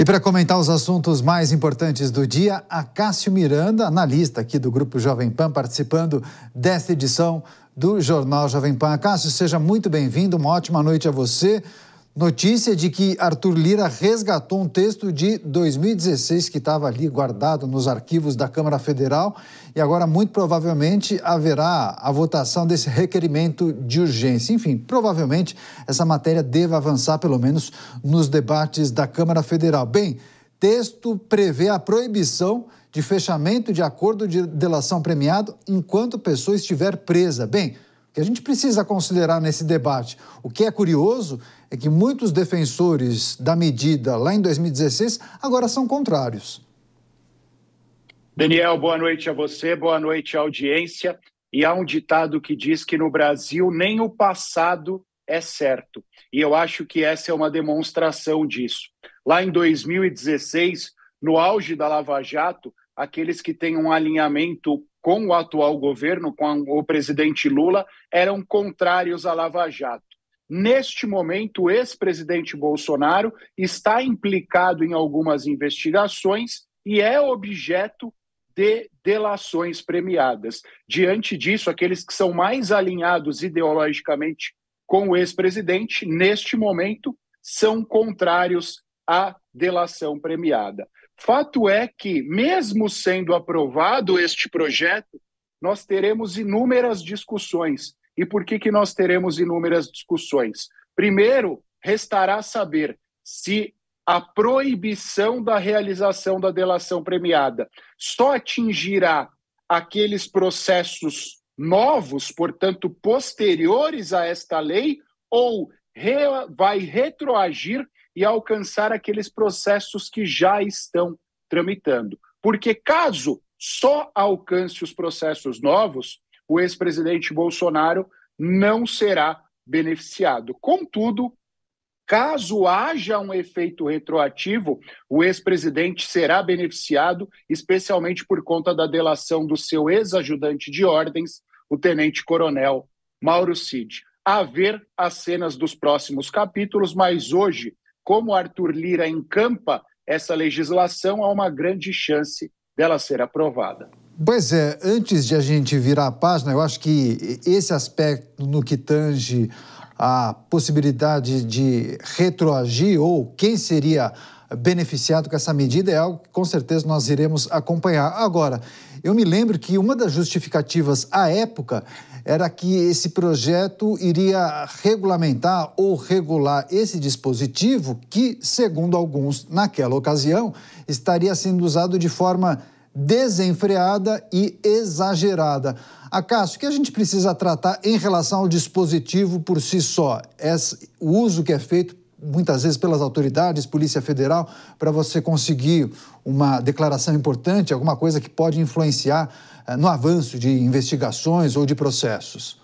E para comentar os assuntos mais importantes do dia, a Cássio Miranda, analista aqui do Grupo Jovem Pan, participando desta edição do Jornal Jovem Pan. Cássio, seja muito bem-vindo, uma ótima noite a você. Notícia de que Arthur Lira resgatou um texto de 2016 que estava ali guardado nos arquivos da Câmara Federal e agora muito provavelmente haverá a votação desse requerimento de urgência. Enfim, provavelmente essa matéria deva avançar pelo menos nos debates da Câmara Federal. Bem, texto prevê a proibição de fechamento de acordo de delação premiado enquanto pessoa estiver presa. Bem, que a gente precisa considerar nesse debate. O que é curioso é que muitos defensores da medida lá em 2016 agora são contrários. Daniel, boa noite a você, boa noite à audiência. E há um ditado que diz que no Brasil nem o passado é certo. E eu acho que essa é uma demonstração disso. Lá em 2016, no auge da Lava Jato, aqueles que têm um alinhamento com o atual governo, com o presidente Lula, eram contrários à Lava Jato. Neste momento, o ex-presidente Bolsonaro está implicado em algumas investigações e é objeto de delações premiadas. Diante disso, aqueles que são mais alinhados ideologicamente com o ex-presidente, neste momento, são contrários à delação premiada. Fato é que, mesmo sendo aprovado este projeto, nós teremos inúmeras discussões. E por que, que nós teremos inúmeras discussões? Primeiro, restará saber se a proibição da realização da delação premiada só atingirá aqueles processos novos, portanto, posteriores a esta lei, ou re vai retroagir e alcançar aqueles processos que já estão tramitando. Porque caso só alcance os processos novos, o ex-presidente Bolsonaro não será beneficiado. Contudo, caso haja um efeito retroativo, o ex-presidente será beneficiado, especialmente por conta da delação do seu ex-ajudante de ordens, o tenente-coronel Mauro Cid. A ver as cenas dos próximos capítulos, mas hoje como Arthur Lira encampa essa legislação, há uma grande chance dela ser aprovada. Pois é, antes de a gente virar a página, eu acho que esse aspecto no que tange a possibilidade de retroagir ou quem seria beneficiado com essa medida, é algo que com certeza nós iremos acompanhar. Agora, eu me lembro que uma das justificativas à época era que esse projeto iria regulamentar ou regular esse dispositivo que, segundo alguns, naquela ocasião, estaria sendo usado de forma desenfreada e exagerada. acaso o que a gente precisa tratar em relação ao dispositivo por si só? é o uso que é feito muitas vezes pelas autoridades, Polícia Federal, para você conseguir uma declaração importante, alguma coisa que pode influenciar eh, no avanço de investigações ou de processos?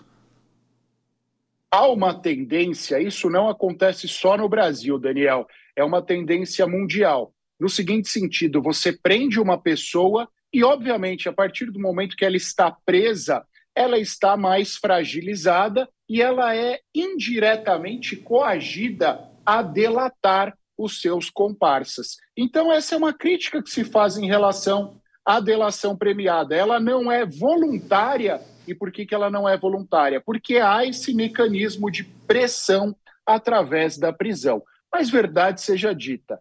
Há uma tendência, isso não acontece só no Brasil, Daniel, é uma tendência mundial. No seguinte sentido, você prende uma pessoa e, obviamente, a partir do momento que ela está presa, ela está mais fragilizada e ela é indiretamente coagida a delatar os seus comparsas. Então, essa é uma crítica que se faz em relação à delação premiada. Ela não é voluntária. E por que, que ela não é voluntária? Porque há esse mecanismo de pressão através da prisão. Mas verdade seja dita,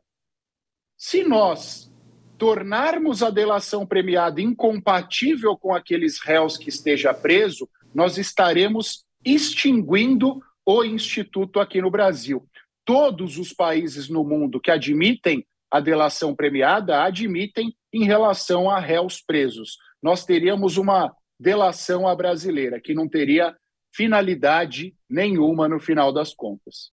se nós tornarmos a delação premiada incompatível com aqueles réus que esteja preso, nós estaremos extinguindo o instituto aqui no Brasil todos os países no mundo que admitem a delação premiada admitem em relação a réus presos. Nós teríamos uma delação à brasileira, que não teria finalidade nenhuma no final das contas.